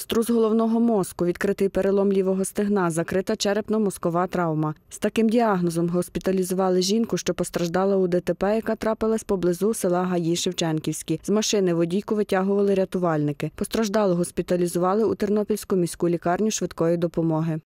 Струс головного мозку, відкритий перелом лівого стегна, закрита черепно-мозкова травма. З таким діагнозом госпіталізували жінку, що постраждала у ДТП, яка трапилась поблизу села Гаї Шевченківські. З машини водійку витягували рятувальники. Постраждалу госпіталізували у Тернопільську міську лікарню швидкої допомоги.